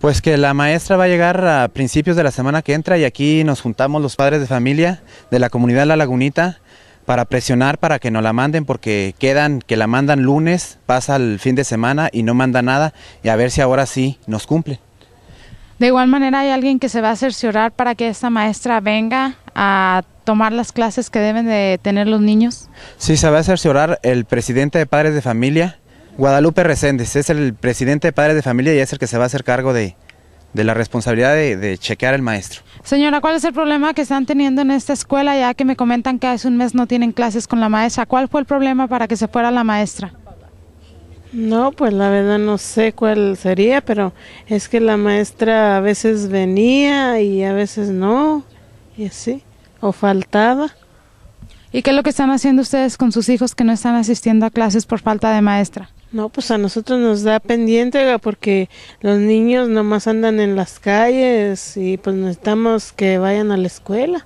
Pues que la maestra va a llegar a principios de la semana que entra y aquí nos juntamos los padres de familia de la comunidad La Lagunita para presionar para que nos la manden porque quedan que la mandan lunes, pasa el fin de semana y no manda nada y a ver si ahora sí nos cumple. De igual manera hay alguien que se va a cerciorar para que esta maestra venga a tomar las clases que deben de tener los niños. Sí, se va a cerciorar el presidente de padres de familia, Guadalupe Reséndez es el presidente de Padres de Familia y es el que se va a hacer cargo de, la responsabilidad de, chequear al maestro. Señora, ¿cuál es el problema que están teniendo en esta escuela ya que me comentan que hace un mes no tienen clases con la maestra? ¿Cuál fue el problema para que se fuera la maestra? No, pues la verdad no sé cuál sería, pero es que la maestra a veces venía y a veces no, y así, o faltaba. ¿Y qué es lo que están haciendo ustedes con sus hijos que no están asistiendo a clases por falta de maestra? No, pues a nosotros nos da pendiente porque los niños nomás andan en las calles y pues necesitamos que vayan a la escuela.